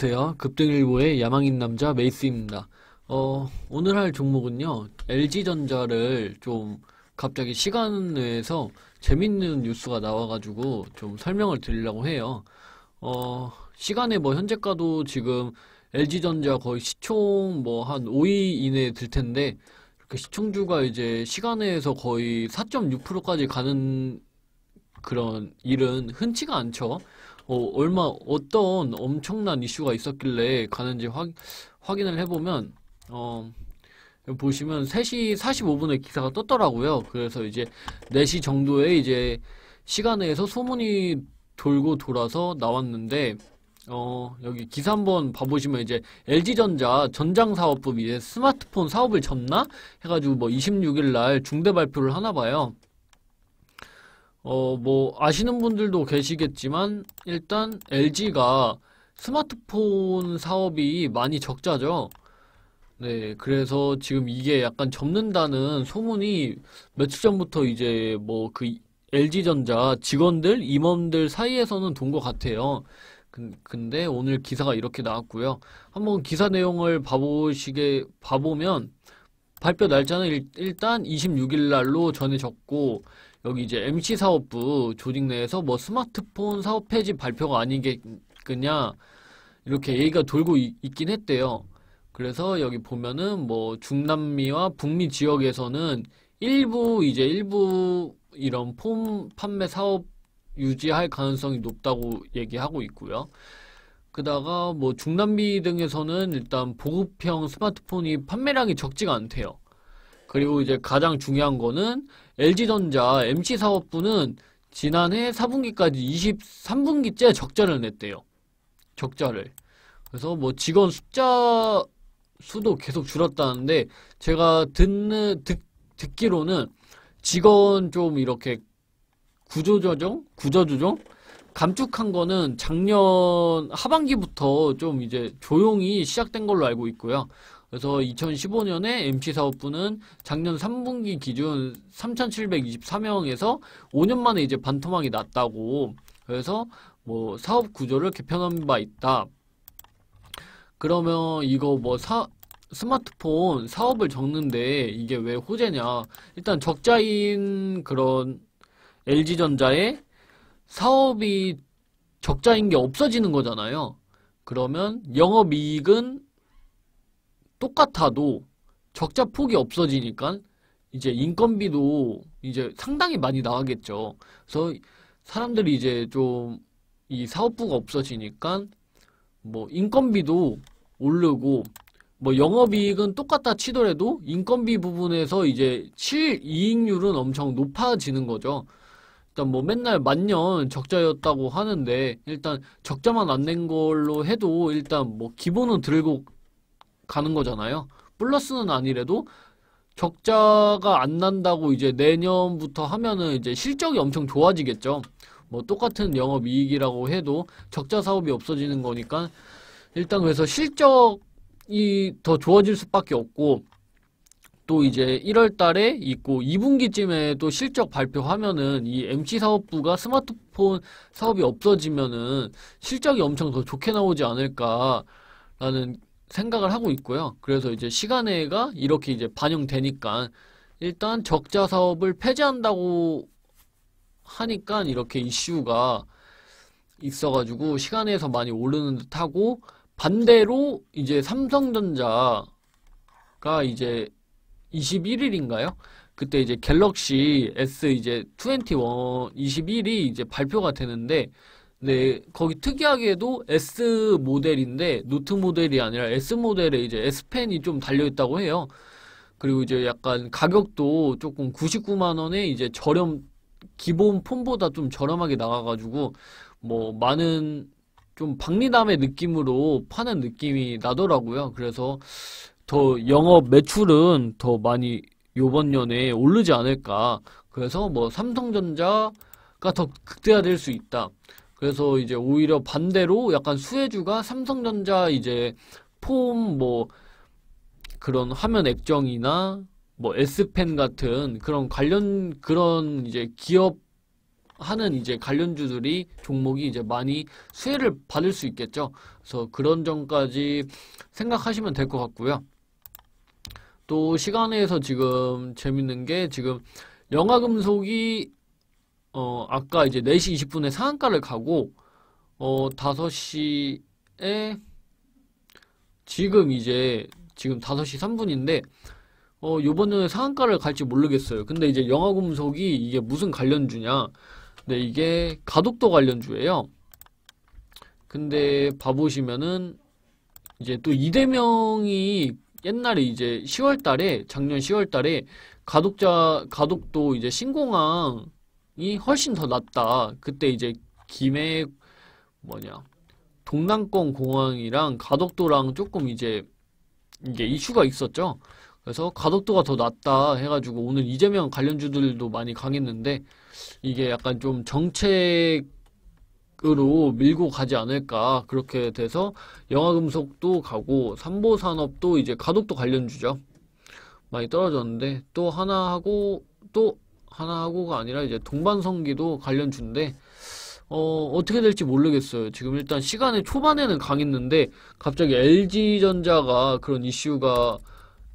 안녕하세요. 급등일보의 야망인 남자 메이스입니다. 어, 오늘 할 종목은요. LG전자를 좀 갑자기 시간 내에서 재밌는 뉴스가 나와가지고 좀 설명을 드리려고 해요. 어, 시간에 뭐 현재가도 지금 LG전자 거의 시총 뭐 한 5위 이내에 들 텐데 이렇게 그 시총주가 이제 시간에서 거의 4.6%까지 가는 그런 일은 흔치가 않죠. 어, 얼마 어떤 엄청난 이슈가 있었길래 가는지 확, 확인을 해보면 어, 보시면 3시 45분에 기사가 떴더라고요. 그래서 이제 4시 정도에 이제 시간에서 소문이 돌고 돌아서 나왔는데 어, 여기 기사 한번 봐보시면 이제 LG전자 전장사업부 이제 스마트폰 사업을 접나? 해가지고 뭐 26일 날 중대 발표를 하나 봐요. 어, 뭐, 아시는 분들도 계시겠지만, 일단 LG가 스마트폰 사업이 많이 적자죠. 네, 그래서 지금 이게 약간 접는다는 소문이 며칠 전부터 이제 뭐 그 LG전자 직원들, 임원들 사이에서는 돈 것 같아요. 근데 오늘 기사가 이렇게 나왔고요. 한번 기사 내용을 봐보시게, 봐보면, 발표 날짜는 일, 단 26일 날로 전해졌고 여기 이제 MC 사업부 조직 내에서 뭐 스마트폰 사업 폐지 발표가 아니겠느냐 이렇게 얘기가 돌고 있, 있긴 했대요. 그래서 여기 보면은 뭐 중남미와 북미 지역에서는 일부 이제 일부 이런 폼 판매 사업 유지할 가능성이 높다고 얘기하고 있고요. 그다가 뭐 중남미 등에서는 일단 보급형 스마트폰이 판매량이 적지가 않대요. 그리고 이제 가장 중요한 거는 LG전자 MC 사업부는 지난해 4분기까지 23분기째 적자를 냈대요. 적자를. 그래서 뭐 직원 숫자 수도 계속 줄었다는데 제가 듣는 듣, 듣기로는 직원 좀 이렇게 구조조정, 구조조정 감축한 거는 작년 하반기부터 좀 이제 조용히 시작된 걸로 알고 있고요. 그래서 2015년에 MC 사업부는 작년 3분기 기준 3,724명에서 5년 만에 이제 반토막이 났다고 그래서 뭐 사업 구조를 개편한 바 있다. 그러면 이거 뭐 사, 스마트폰 사업을 적는데 이게 왜 호재냐. 일단 적자인 그런 LG전자의 사업이 적자인 게 없어지는 거잖아요. 그러면 영업이익은 똑같아도 적자 폭이 없어지니까 이제 인건비도 이제 상당히 많이 나가겠죠. 그래서 사람들이 이제 좀 이 사업부가 없어지니까 뭐 인건비도 오르고 뭐 영업이익은 똑같다 치더라도 인건비 부분에서 이제 실이익률은 엄청 높아지는 거죠. 일단 그러니까 뭐 맨날 만년 적자였다고 하는데 일단 적자만 안 낸 걸로 해도 일단 뭐 기본은 들고 가는 거잖아요. 플러스는 아니래도 적자가 안 난다고 이제 내년부터 하면은 이제 실적이 엄청 좋아지겠죠. 뭐 똑같은 영업이익이라고 해도 적자 사업이 없어지는 거니까 일단 그래서 실적이 더 좋아질 수밖에 없고 또 이제 1월 달에 있고 2분기쯤에 또 실적 발표하면은 이 MC 사업부가 스마트폰 사업이 없어지면은 실적이 엄청 더 좋게 나오지 않을까라는 생각을 하고 있고요. 그래서 이제 시간에가 이렇게 이제 반영되니까 일단 적자 사업을 폐지한다고 하니까 이렇게 이슈가 있어가지고 시간에서 많이 오르는 듯하고 반대로 이제 삼성전자가 이제 21일인가요? 그때 이제 갤럭시 네. S 이제 21 21이 이제 발표가 되는데 네, 네, 거기 특이하게도 S 모델인데 노트 모델이 아니라 S 모델에 이제 S 펜이 좀 달려 있다고 해요. 그리고 이제 약간 가격도 조금 99만 원에 이제 저렴 기본 폰보다 좀 저렴하게 나가가지고 뭐 많은 좀 박리담의 느낌으로 파는 느낌이 나더라고요. 그래서 더 영업 매출은 더 많이 요번 년에 오르지 않을까. 그래서 뭐 삼성전자가 더 극대화될 수 있다. 그래서 이제 오히려 반대로 약간 수혜주가 삼성전자 이제 폼 뭐 그런 화면 액정이나 뭐 S펜 같은 그런 관련 그런 이제 기업 하는 이제 관련주들이 종목이 이제 많이 수혜를 받을 수 있겠죠. 그래서 그런 점까지 생각하시면 될 것 같고요. 또 시간에서 지금 재밌는 게 지금 영화금속이 어 아까 이제 4시 20분에 상한가를 가고 어 5시에 지금 이제 지금 5시 3분인데 어 요번 년에 상한가를 갈지 모르겠어요. 근데 이제 영화금속이 이게 무슨 관련주냐? 근데 네, 이게 가독도 관련주예요. 근데 봐보시면은 이제 또 이대명이 옛날에 이제 10월 달에 작년 10월 달에 가독자 가독도 이제 신공항이 훨씬 더 낫다. 그때 이제 김해 뭐냐 동남권 공항이랑 가덕도랑 조금 이제 이게 이슈가 있었죠. 그래서 가덕도가 더 낫다 해가지고 오늘 이재명 관련주들도 많이 강했는데 이게 약간 좀 정책 으로 밀고 가지 않을까 그렇게 돼서 영화금속도 가고 삼보산업도 이제 가독도 관련주죠 많이 떨어졌는데 또 하나 하고 또 하나 하고가 아니라 이제 동반성기도 관련주인데 어, 어떻게 될지 모르겠어요. 지금 일단 시간의 초반에는 강했는데 갑자기 LG전자가 그런 이슈가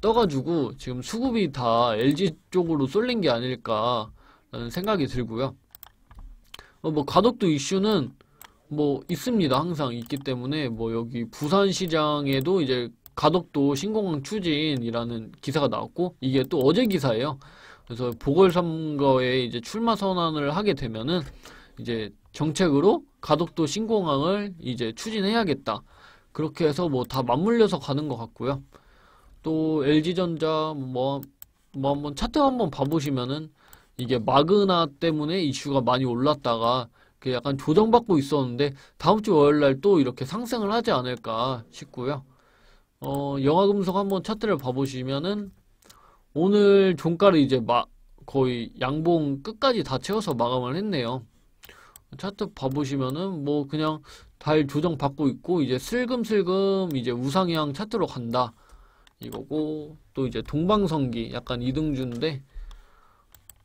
떠가지고 지금 수급이 다 LG 쪽으로 쏠린 게 아닐까라는 생각이 들고요. 어, 뭐 가덕도 이슈는 뭐 있습니다. 항상 있기 때문에 뭐 여기 부산시장에도 이제 가덕도 신공항 추진이라는 기사가 나왔고 이게 또 어제 기사예요. 그래서 보궐선거에 이제 출마 선언을 하게 되면은 이제 정책으로 가덕도 신공항을 이제 추진해야겠다. 그렇게 해서 뭐 다 맞물려서 가는 것 같고요. 또 LG전자 뭐 뭐 한번 차트 한번 봐보시면은 이게 마그나 때문에 이슈가 많이 올랐다가 약간 조정받고 있었는데 다음 주 월요일 날 또 이렇게 상승을 하지 않을까 싶고요. 어, 영화금속 한번 차트를 봐보시면은 오늘 종가를 이제 마, 거의 양봉 끝까지 다 채워서 마감을 했네요. 차트 봐보시면은 뭐 그냥 달 조정 받고 있고 이제 슬금슬금 이제 우상향 차트로 간다 이거고 또 이제 동방성기 약간 이등주인데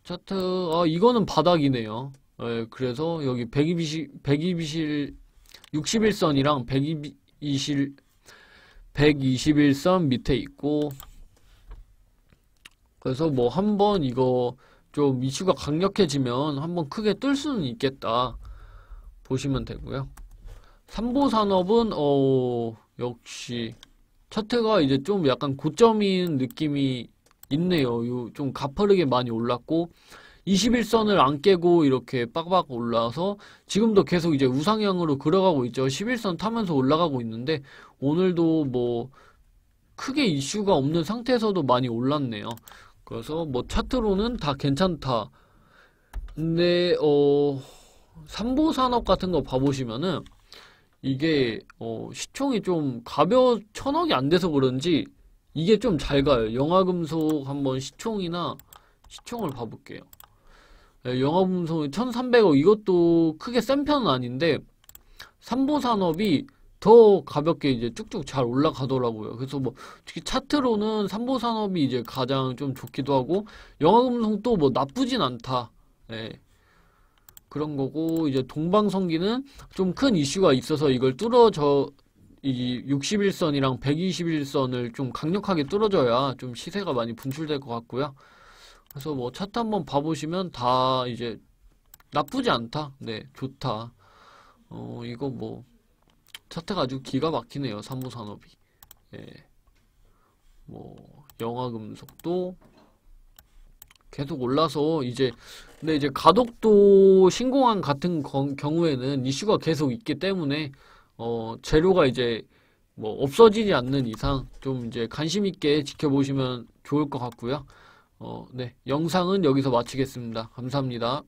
차트 아 이거는 바닥이네요 예, 그래서 여기 120, 121 61선이랑 120 121선 밑에 있고 그래서 뭐 한번 이거 좀 이슈가 강력해지면 한번 크게 뜰 수는 있겠다 보시면 되고요 삼보산업은 어 역시 차트가 이제 좀 약간 고점인 느낌이 있네요. 요 좀 가파르게 많이 올랐고 21선을 안 깨고 이렇게 빡빡 올라서 와 지금도 계속 이제 우상향으로 걸어가고 있죠. 11선 타면서 올라가고 있는데 오늘도 뭐 크게 이슈가 없는 상태에서도 많이 올랐네요. 그래서 뭐 차트로는 다 괜찮다. 근데 어 삼보 산업 같은 거 봐보시면은 이게 어 시총이 좀 가벼워 천억이 안 돼서 그런지 이게 좀 잘 가요. 영화금속 한번 시총이나 시총을 봐볼게요. 네, 예, 영화금속 1300억 이것도 크게 센 편은 아닌데 삼보 산업이 더 가볍게 이제 쭉쭉 잘 올라가더라고요. 그래서 뭐 특히 차트로는 삼보 산업이 이제 가장 좀 좋기도 하고 영화금속도 뭐 나쁘진 않다. 네. 그런 거고 이제 동방성기는 좀 큰 이슈가 있어서 이걸 뚫어져 이 61선이랑 121선을 좀 강력하게 뚫어줘야 좀 시세가 많이 분출될 것 같고요. 그래서 뭐 차트 한번 봐보시면 다 이제 나쁘지 않다. 네, 좋다. 어, 이거 뭐 차트가 아주 기가 막히네요. 삼모산업이. 예. 뭐 영화금속도 계속 올라서 이제 근데 이제 가덕도 신공항 같은 경우에는 이슈가 계속 있기 때문에 어, 재료가 이제 뭐 없어지지 않는 이상 좀 이제 관심 있게 지켜보시면 좋을 것 같고요. 어, 네. 영상은 여기서 마치겠습니다. 감사합니다.